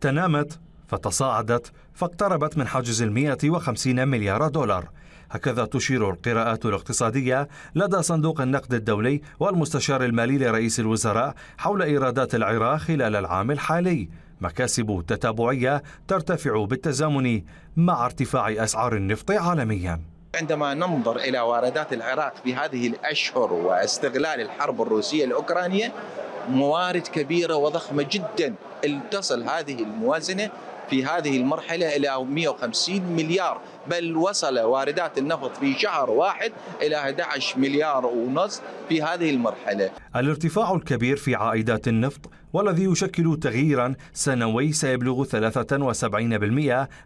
تنامت فتصاعدت فاقتربت من حاجز ال 150 مليار دولار هكذا تشير القراءات الاقتصادية لدى صندوق النقد الدولي والمستشار المالي لرئيس الوزراء حول إيرادات العراق خلال العام الحالي مكاسب تتابعية ترتفع بالتزامن مع ارتفاع أسعار النفط عالمياً عندما ننظر الى واردات العراق في هذه الاشهر واستغلال الحرب الروسيه الاوكرانيه موارد كبيره وضخمه جدا تصل هذه الموازنه في هذه المرحلة إلى 150 مليار بل وصل واردات النفط في شهر واحد إلى 11 مليار ونص في هذه المرحلة الارتفاع الكبير في عائدات النفط والذي يشكل تغييرا سنوي سيبلغ 73%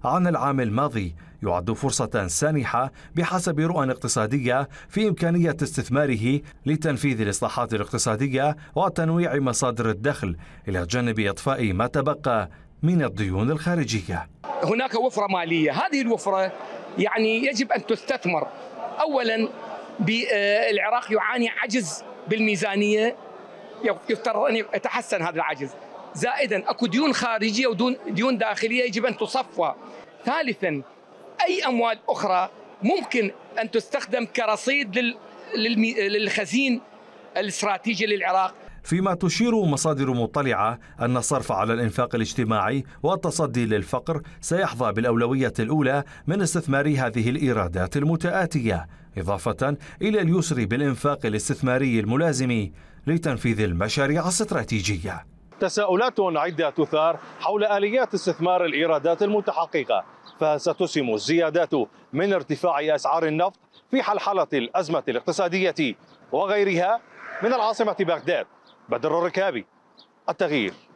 عن العام الماضي يعد فرصة سانحة بحسب رؤى اقتصادية في إمكانية استثماره لتنفيذ الإصلاحات الاقتصادية وتنويع مصادر الدخل إلى جانب إطفاء ما تبقى من الديون الخارجية هناك وفرة مالية هذه الوفرة يعني يجب أن تستثمر أولا بالعراق يعاني عجز بالميزانية يفترض ان يتحسن هذا العجز زائدا اكو ديون خارجيه وديون داخليه يجب ان تصفى ثالثا اي اموال اخرى ممكن ان تستخدم كرصيد للخزين الاستراتيجي للعراق فيما تشير مصادر مطلعة أن الصرف على الإنفاق الاجتماعي والتصدي للفقر سيحظى بالأولوية الأولى من استثمار هذه الإيرادات المتآتية إضافة إلى اليسر بالإنفاق الاستثماري الملازم لتنفيذ المشاريع الاستراتيجية تساؤلات عدة تثار حول آليات استثمار الإيرادات المتحققة فستسهم الزيادات من ارتفاع أسعار النفط في حلحلة الأزمة الاقتصادية وغيرها من العاصمة بغداد بدر الركابي التغيير